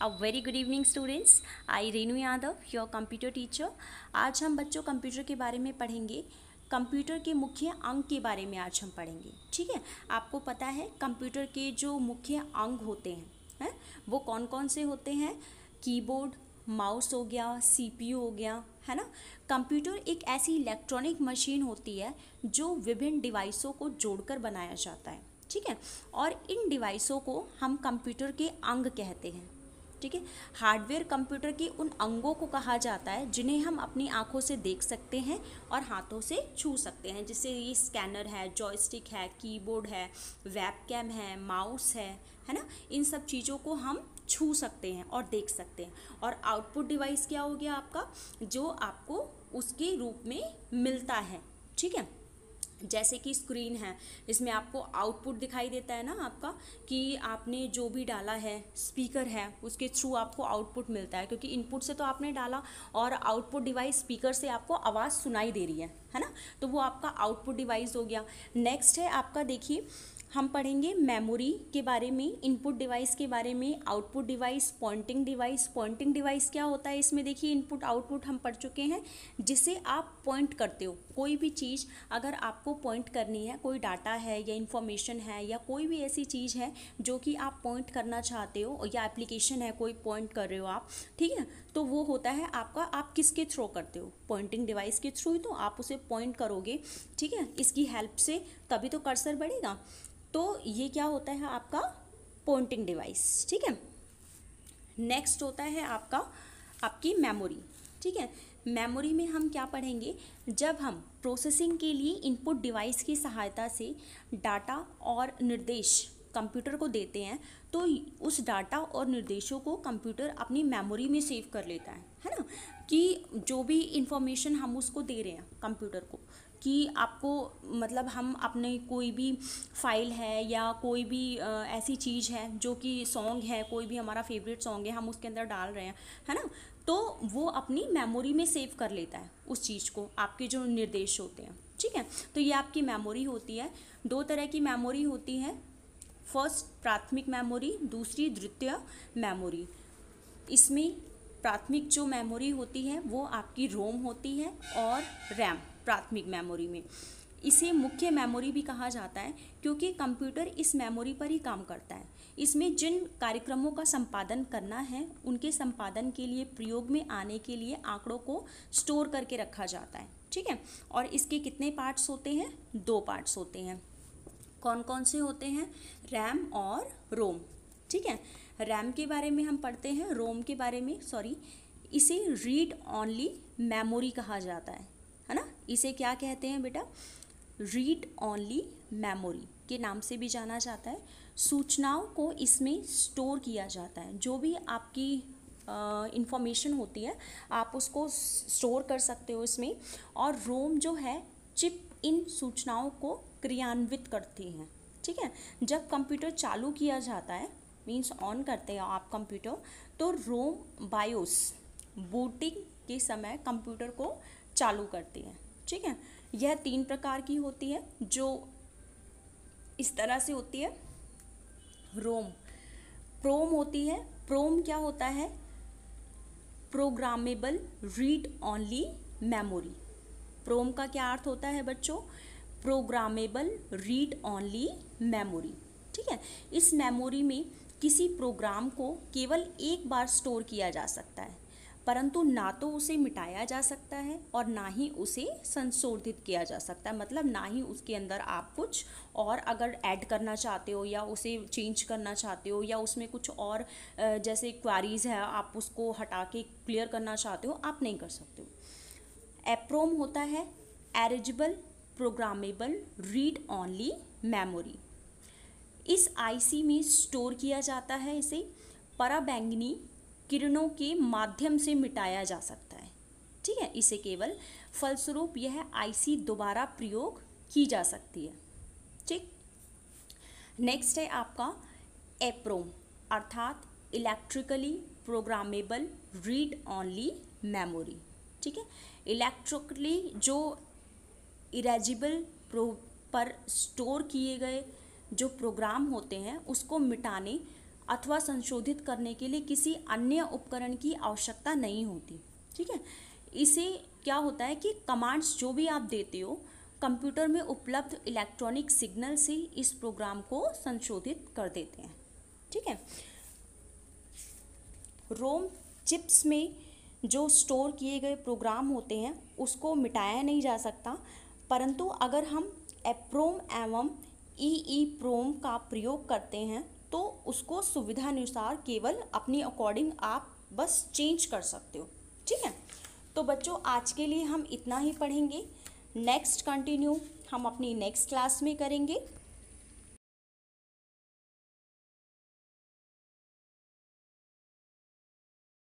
A very good evening students I Renu Yadav your computer teacher आज हम बच्चों कंप्यूटर के बारे में पढ़ेंगे कंप्यूटर के मुख्य अंग के बारे में आज हम पढ़ेंगे ठीक है आपको पता है कंप्यूटर के जो मुख्य अंग होते हैं है? वो कौन कौन से होते हैं कीबोर्ड माउस हो गया सीपीयू हो गया है ना कंप्यूटर एक ऐसी इलेक्ट्रॉनिक मशीन होती है जो विभिन्न डिवाइसों को जोड़कर बनाया जाता है ठीक है और इन डिवाइसों को हम कंप्यूटर के अंग कहते हैं ठीक है हार्डवेयर कंप्यूटर के उन अंगों को कहा जाता है जिन्हें हम अपनी आँखों से देख सकते हैं और हाथों से छू सकते हैं जैसे ये स्कैनर है जॉयस्टिक है कीबोर्ड है वेबकैम है माउस है है ना इन सब चीज़ों को हम छू सकते हैं और देख सकते हैं और आउटपुट डिवाइस क्या हो गया आपका जो आपको उसके रूप में मिलता है ठीक है जैसे कि स्क्रीन है इसमें आपको आउटपुट दिखाई देता है ना आपका कि आपने जो भी डाला है स्पीकर है उसके थ्रू आपको आउटपुट मिलता है क्योंकि इनपुट से तो आपने डाला और आउटपुट डिवाइस स्पीकर से आपको आवाज़ सुनाई दे रही है है ना तो वो आपका आउटपुट डिवाइस हो गया नेक्स्ट है आपका देखिए हम पढ़ेंगे मेमोरी के बारे में इनपुट डिवाइस के बारे में output device pointing device pointing device क्या होता है इसमें देखिए इनपुट आउटपुट हम पढ़ चुके हैं जिसे आप पॉइंट करते हो कोई भी चीज़ अगर आपको पॉइंट करनी है कोई डाटा है या इन्फॉर्मेशन है या कोई भी ऐसी चीज़ है जो कि आप पॉइंट करना चाहते हो या एप्लीकेशन है कोई पॉइंट कर रहे हो आप ठीक है तो वो होता है आपका आप किसके थ्रो करते हो पॉइंटिंग डिवाइस के थ्रू ही तो आप उसे पॉइंट करोगे ठीक है इसकी हेल्प से तभी तो कर्सर बढ़ेगा तो ये क्या होता है आपका पॉइंटिंग डिवाइस ठीक है नेक्स्ट होता है आपका आपकी मेमोरी ठीक है मेमोरी में हम क्या पढ़ेंगे जब हम प्रोसेसिंग के लिए इनपुट डिवाइस की सहायता से डाटा और निर्देश कंप्यूटर को देते हैं तो उस डाटा और निर्देशों को कंप्यूटर अपनी मेमोरी में सेव कर लेता है है ना कि जो भी इंफॉर्मेशन हम उसको दे रहे हैं कंप्यूटर को कि आपको मतलब हम अपने कोई भी फ़ाइल है या कोई भी ऐसी चीज़ है जो कि सॉन्ग है कोई भी हमारा फेवरेट सॉन्ग है हम उसके अंदर डाल रहे हैं है ना तो वो अपनी मेमोरी में सेव कर लेता है उस चीज़ को आपके जो निर्देश होते हैं ठीक है तो ये आपकी मेमोरी होती है दो तरह की मेमोरी होती है फर्स्ट प्राथमिक मेमोरी दूसरी द्वितीय मेमोरी इसमें प्राथमिक जो मेमोरी होती है वो आपकी रोम होती है और रैम प्राथमिक मेमोरी में इसे मुख्य मेमोरी भी कहा जाता है क्योंकि कंप्यूटर इस मेमोरी पर ही काम करता है इसमें जिन कार्यक्रमों का संपादन करना है उनके संपादन के लिए प्रयोग में आने के लिए आंकड़ों को स्टोर करके रखा जाता है ठीक है और इसके कितने पार्ट्स होते हैं दो पार्ट्स होते हैं कौन कौन से होते हैं रैम और रोम ठीक है रैम के बारे में हम पढ़ते हैं रोम के बारे में सॉरी इसे रीड ऑनली मेमोरी कहा जाता है इसे क्या कहते हैं बेटा रीड ओनली मेमोरी के नाम से भी जाना जाता है सूचनाओं को इसमें स्टोर किया जाता है जो भी आपकी इंफॉर्मेशन uh, होती है आप उसको स्टोर कर सकते हो इसमें और रोम जो है चिप इन सूचनाओं को क्रियान्वित करती हैं ठीक है जब कंप्यूटर चालू किया जाता है मीन्स ऑन करते हैं आप कंप्यूटर तो रोम बायोस बूटिंग के समय कंप्यूटर को चालू करती है ठीक है यह तीन प्रकार की होती है जो इस तरह से होती है रोम प्रोम होती है प्रोम क्या होता है programmable read only memory PROM का क्या अर्थ होता है बच्चों प्रोग्रामेबल रीड ऑनली मेमोरी ठीक है इस मेमोरी में किसी प्रोग्राम को केवल एक बार स्टोर किया जा सकता है परंतु ना तो उसे मिटाया जा सकता है और ना ही उसे संशोधित किया जा सकता है मतलब ना ही उसके अंदर आप कुछ और अगर ऐड करना चाहते हो या उसे चेंज करना चाहते हो या उसमें कुछ और जैसे क्वारीज है आप उसको हटा के क्लियर करना चाहते हो आप नहीं कर सकते हो एप्रोम होता है erasable programmable read only memory इस आईसी में स्टोर किया जाता है इसे पराबैंगनी किरणों के माध्यम से मिटाया जा सकता है ठीक है इसे केवल फलस्वरूप यह आईसी दोबारा प्रयोग की जा सकती है ठीक नेक्स्ट है आपका एप्रोम अर्थात electrically programmable read only memory ठीक है इलेक्ट्रिकली जो इरेजिबल प्रो पर स्टोर किए गए जो प्रोग्राम होते हैं उसको मिटाने अथवा संशोधित करने के लिए किसी अन्य उपकरण की आवश्यकता नहीं होती ठीक है इसे क्या होता है कि कमांड्स जो भी आप देते हो कंप्यूटर में उपलब्ध इलेक्ट्रॉनिक सिग्नल से इस प्रोग्राम को संशोधित कर देते हैं ठीक है रोम चिप्स में जो स्टोर किए गए प्रोग्राम होते हैं उसको मिटाया नहीं जा सकता परंतु अगर हम एप्रोम एवं ई ई प्रोम का प्रयोग करते हैं तो उसको सुविधा अनुसार केवल अपनी अकॉर्डिंग आप बस चेंज कर सकते हो ठीक है तो बच्चों आज के लिए हम इतना ही पढ़ेंगे नेक्स्ट कंटिन्यू हम अपनी नेक्स्ट क्लास में करेंगे